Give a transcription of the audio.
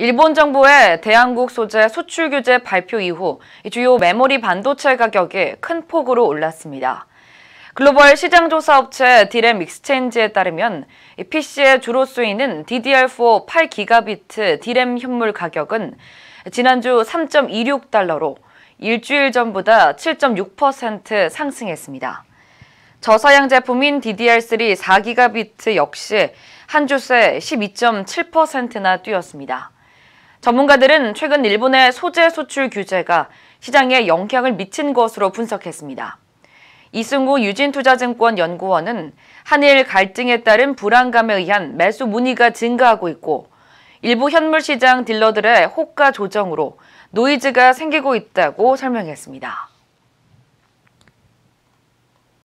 일본 정부의 대한국 소재 수출 규제 발표 이후 주요 메모리 반도체 가격이 큰 폭으로 올랐습니다. 글로벌 시장조사 업체 디램 익스체인지에 따르면 PC에 주로 쓰이는 DDR4 8기가비트 디램 현물 가격은 지난주 3.26달러로 일주일 전보다 7.6% 상승했습니다. 저사양 제품인 DDR3 4기가비트 역시 한주새 12.7%나 뛰었습니다. 전문가들은 최근 일본의 소재 수출 규제가 시장에 영향을 미친 것으로 분석했습니다. 이승우 유진투자증권 연구원은 한일 갈등에 따른 불안감에 의한 매수 문의가 증가하고 있고 일부 현물 시장 딜러들의 호가 조정으로 노이즈가 생기고 있다고 설명했습니다.